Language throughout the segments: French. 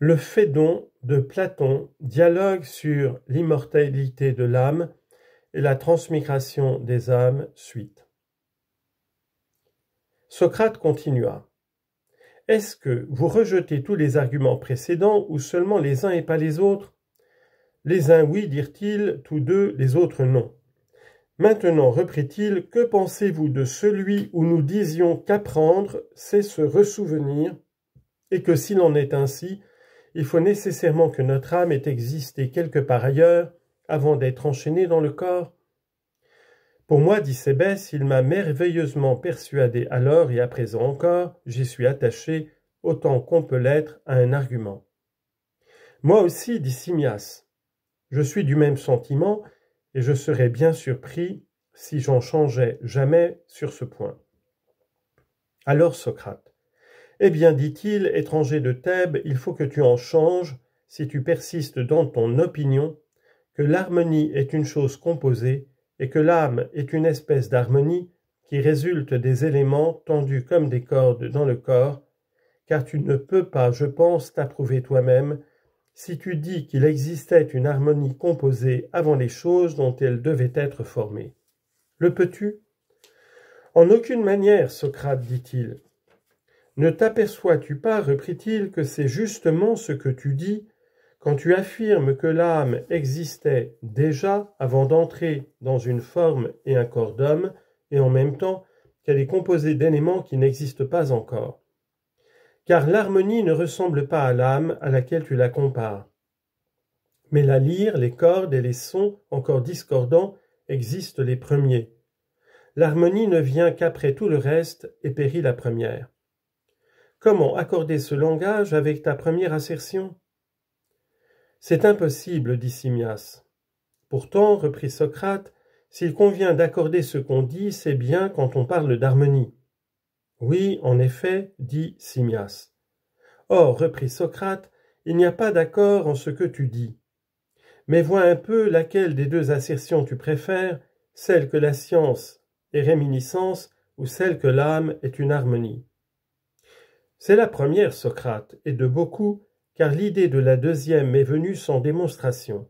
Le Phédon de Platon dialogue sur l'immortalité de l'âme et la transmigration des âmes suite. Socrate continua. Est-ce que vous rejetez tous les arguments précédents ou seulement les uns et pas les autres Les uns oui, dirent-ils, tous deux, les autres non. Maintenant, reprit-il, que pensez-vous de celui où nous disions qu'apprendre, c'est se ressouvenir, et que s'il en est ainsi, il faut nécessairement que notre âme ait existé quelque part ailleurs avant d'être enchaînée dans le corps Pour moi, dit Sébès, il m'a merveilleusement persuadé alors et à présent encore, j'y suis attaché autant qu'on peut l'être à un argument. Moi aussi, dit Simias, je suis du même sentiment et je serais bien surpris si j'en changeais jamais sur ce point. Alors Socrate, eh bien, dit-il, étranger de Thèbes, il faut que tu en changes, si tu persistes dans ton opinion, que l'harmonie est une chose composée, et que l'âme est une espèce d'harmonie qui résulte des éléments tendus comme des cordes dans le corps, car tu ne peux pas, je pense, t'approuver toi-même si tu dis qu'il existait une harmonie composée avant les choses dont elle devait être formée. Le peux-tu En aucune manière, Socrate, dit-il. Ne t'aperçois-tu pas, reprit-il, que c'est justement ce que tu dis quand tu affirmes que l'âme existait déjà avant d'entrer dans une forme et un corps d'homme, et en même temps qu'elle est composée d'éléments qui n'existent pas encore. Car l'harmonie ne ressemble pas à l'âme à laquelle tu la compares. Mais la lyre, les cordes et les sons encore discordants existent les premiers. L'harmonie ne vient qu'après tout le reste et périt la première. Comment accorder ce langage avec ta première assertion C'est impossible, dit Simias. Pourtant, reprit Socrate, s'il convient d'accorder ce qu'on dit, c'est bien quand on parle d'harmonie. Oui, en effet, dit Simias. Or, reprit Socrate, il n'y a pas d'accord en ce que tu dis. Mais vois un peu laquelle des deux assertions tu préfères, celle que la science est réminiscence ou celle que l'âme est une harmonie. C'est la première, Socrate, et de beaucoup, car l'idée de la deuxième m'est venue sans démonstration.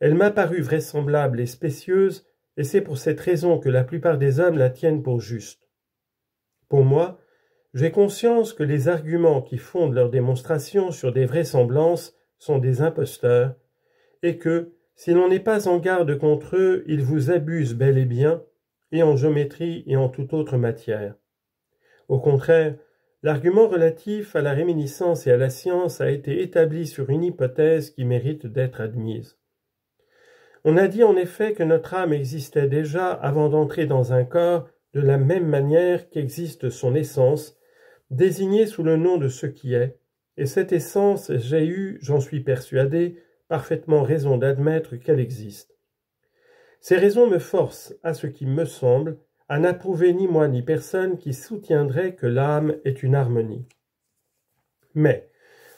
Elle m'a paru vraisemblable et spécieuse, et c'est pour cette raison que la plupart des hommes la tiennent pour juste. Pour moi, j'ai conscience que les arguments qui fondent leurs démonstrations sur des vraisemblances sont des imposteurs, et que, si l'on n'est pas en garde contre eux, ils vous abusent bel et bien, et en géométrie et en toute autre matière. Au contraire, L'argument relatif à la réminiscence et à la science a été établi sur une hypothèse qui mérite d'être admise. On a dit en effet que notre âme existait déjà avant d'entrer dans un corps de la même manière qu'existe son essence, désignée sous le nom de ce qui est, et cette essence, j'ai eu, j'en suis persuadé, parfaitement raison d'admettre qu'elle existe. Ces raisons me forcent, à ce qui me semble, à n'approuver ni moi ni personne qui soutiendrait que l'âme est une harmonie. Mais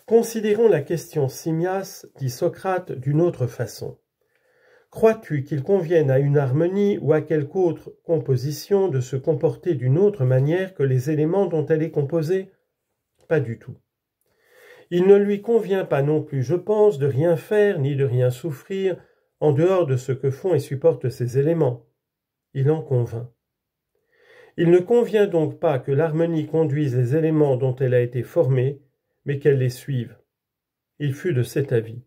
considérons la question simias, dit Socrate, d'une autre façon. Crois-tu qu'il convienne à une harmonie ou à quelque autre composition de se comporter d'une autre manière que les éléments dont elle est composée Pas du tout. Il ne lui convient pas non plus, je pense, de rien faire ni de rien souffrir en dehors de ce que font et supportent ces éléments. Il en convainc. Il ne convient donc pas que l'harmonie conduise les éléments dont elle a été formée, mais qu'elle les suive. Il fut de cet avis.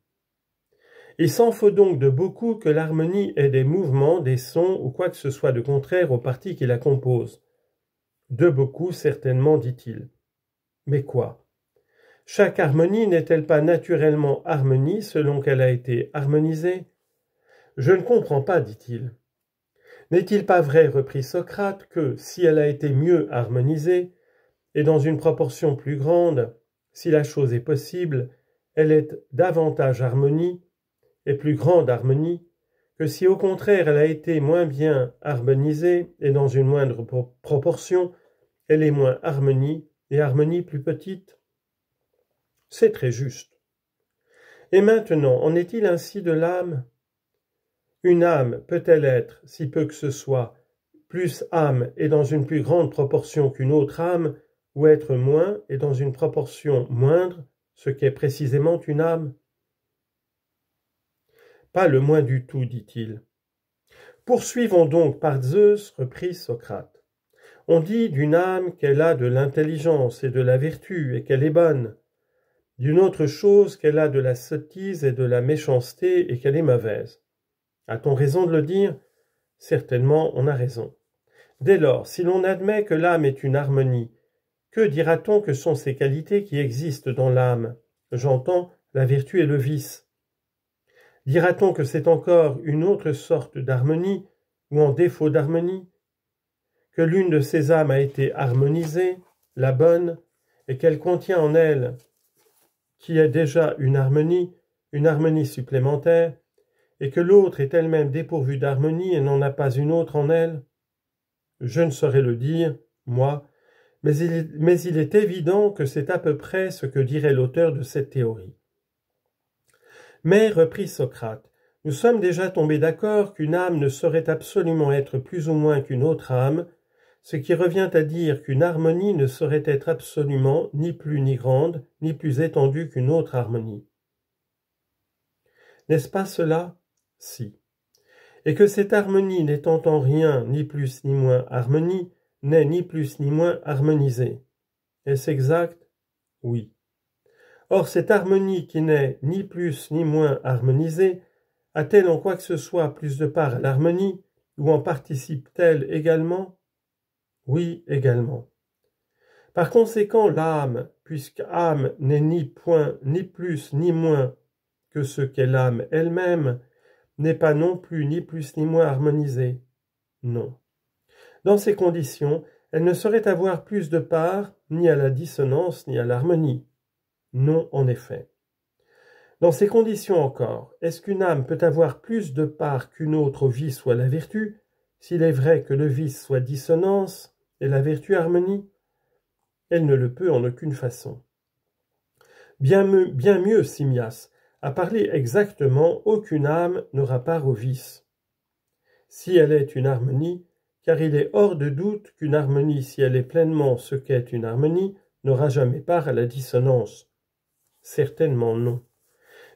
Il s'en faut donc de beaucoup que l'harmonie ait des mouvements, des sons ou quoi que ce soit de contraire aux parties qui la composent. De beaucoup, certainement, dit-il. Mais quoi Chaque harmonie n'est-elle pas naturellement harmonie selon qu'elle a été harmonisée Je ne comprends pas, dit-il. N'est-il pas vrai, reprit Socrate, que si elle a été mieux harmonisée, et dans une proportion plus grande, si la chose est possible, elle est davantage harmonie, et plus grande harmonie, que si au contraire elle a été moins bien harmonisée, et dans une moindre proportion, elle est moins harmonie, et harmonie plus petite C'est très juste. Et maintenant, en est-il ainsi de l'âme une âme peut-elle être, si peu que ce soit, plus âme et dans une plus grande proportion qu'une autre âme, ou être moins et dans une proportion moindre, ce qu'est précisément une âme Pas le moins du tout, dit-il. Poursuivons donc par Zeus, reprit Socrate. On dit d'une âme qu'elle a de l'intelligence et de la vertu et qu'elle est bonne, d'une autre chose qu'elle a de la sottise et de la méchanceté et qu'elle est mauvaise. A-t-on raison de le dire Certainement, on a raison. Dès lors, si l'on admet que l'âme est une harmonie, que dira-t-on que sont ces qualités qui existent dans l'âme J'entends la vertu et le vice. Dira-t-on que c'est encore une autre sorte d'harmonie ou en défaut d'harmonie Que l'une de ces âmes a été harmonisée, la bonne, et qu'elle contient en elle, qui est déjà une harmonie, une harmonie supplémentaire, et que l'autre est elle-même dépourvue d'harmonie et n'en a pas une autre en elle Je ne saurais le dire, moi, mais il, est, mais il évident que c'est à peu près ce que dirait l'auteur de cette théorie. Mais, reprit Socrate, nous sommes déjà tombés d'accord qu'une âme ne saurait absolument être plus ou moins qu'une autre âme, ce qui revient à dire qu'une harmonie ne saurait être absolument ni plus ni grande, ni plus étendue qu'une autre harmonie. N'est-ce pas cela si, et que cette harmonie n'étant en rien ni plus ni moins harmonie, n'est ni plus ni moins harmonisée. Est-ce exact Oui. Or cette harmonie qui n'est ni plus ni moins harmonisée a-t-elle en quoi que ce soit plus de part à l'harmonie, ou en participe-t-elle également Oui, également. Par conséquent, l'âme, puisque âme n'est ni point, ni plus, ni moins que ce qu'est l'âme elle-même, n'est pas non plus ni plus ni moins harmonisée. Non. Dans ces conditions, elle ne saurait avoir plus de part ni à la dissonance ni à l'harmonie. Non, en effet. Dans ces conditions encore, est-ce qu'une âme peut avoir plus de part qu'une autre au vice ou à la vertu, s'il est vrai que le vice soit dissonance et la vertu harmonie Elle ne le peut en aucune façon. Bien mieux, bien mieux Simias, à parler exactement, aucune âme n'aura part au vice. Si elle est une harmonie, car il est hors de doute qu'une harmonie, si elle est pleinement ce qu'est une harmonie, n'aura jamais part à la dissonance. Certainement non.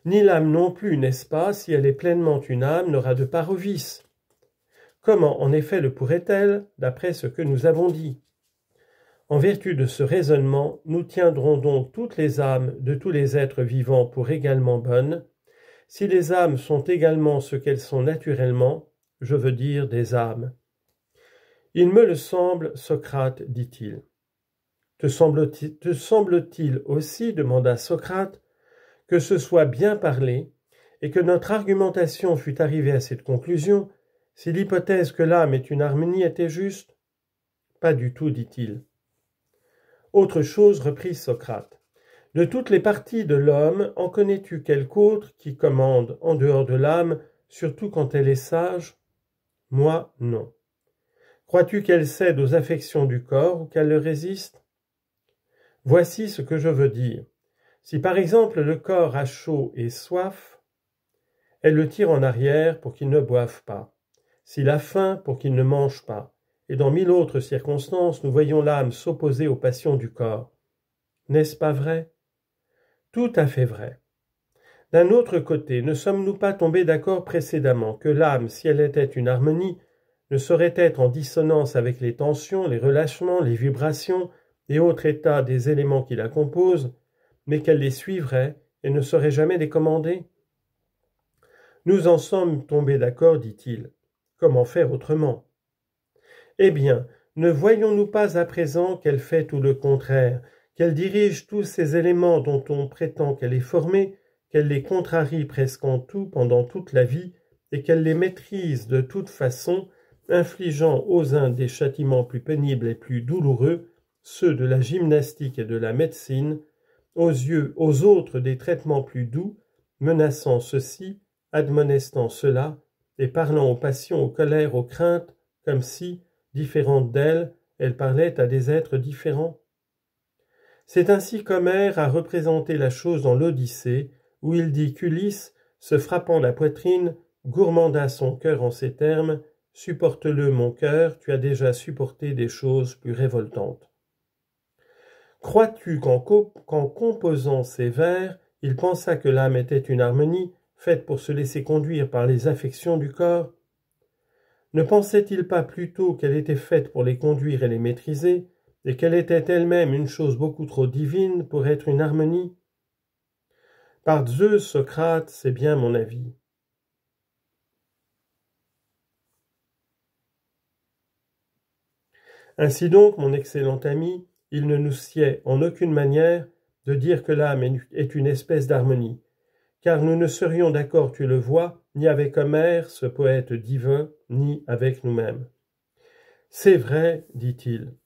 Ni l'âme non plus, n'est-ce pas, si elle est pleinement une âme, n'aura de part au vice. Comment en effet le pourrait-elle, d'après ce que nous avons dit en vertu de ce raisonnement, nous tiendrons donc toutes les âmes de tous les êtres vivants pour également bonnes, si les âmes sont également ce qu'elles sont naturellement, je veux dire des âmes. Il me le semble, Socrate, dit-il. Te semble-t-il aussi, demanda Socrate, que ce soit bien parlé, et que notre argumentation fût arrivée à cette conclusion, si l'hypothèse que l'âme est une harmonie était juste Pas du tout, dit-il. Autre chose, reprit Socrate. De toutes les parties de l'homme, en connais-tu quelque autre qui commande en dehors de l'âme, surtout quand elle est sage Moi, non. Crois-tu qu'elle cède aux affections du corps ou qu'elle le résiste Voici ce que je veux dire. Si par exemple le corps a chaud et soif, elle le tire en arrière pour qu'il ne boive pas, s'il a faim pour qu'il ne mange pas, et dans mille autres circonstances, nous voyons l'âme s'opposer aux passions du corps. N'est-ce pas vrai Tout à fait vrai. D'un autre côté, ne sommes-nous pas tombés d'accord précédemment que l'âme, si elle était une harmonie, ne saurait être en dissonance avec les tensions, les relâchements, les vibrations et autres états des éléments qui la composent, mais qu'elle les suivrait et ne saurait jamais les commander Nous en sommes tombés d'accord, dit-il. Comment faire autrement eh bien, ne voyons-nous pas à présent qu'elle fait tout le contraire, qu'elle dirige tous ces éléments dont on prétend qu'elle est formée, qu'elle les contrarie presque en tout pendant toute la vie, et qu'elle les maîtrise de toute façon, infligeant aux uns des châtiments plus pénibles et plus douloureux, ceux de la gymnastique et de la médecine, aux yeux aux autres des traitements plus doux, menaçant ceci, admonestant cela, et parlant aux passions, aux colères, aux craintes, comme si, différente d'elle, elle parlait à des êtres différents. C'est ainsi qu'Homère a représenté la chose dans l'Odyssée, où il dit qu'Ulysse, se frappant la poitrine, gourmanda son cœur en ces termes Supporte-le, mon cœur, tu as déjà supporté des choses plus révoltantes. Crois-tu qu'en, composant ces vers, il pensa que l'âme était une harmonie faite pour se laisser conduire par les affections du corps ne pensait-il pas plutôt qu'elle était faite pour les conduire et les maîtriser, et qu'elle était elle-même une chose beaucoup trop divine pour être une harmonie Par Zeus, Socrate, c'est bien mon avis. Ainsi donc, mon excellent ami, il ne nous sied en aucune manière de dire que l'âme est une espèce d'harmonie, car nous ne serions d'accord, tu le vois, ni avec Homère, ce poète divin, ni avec nous-mêmes. C'est vrai, dit-il,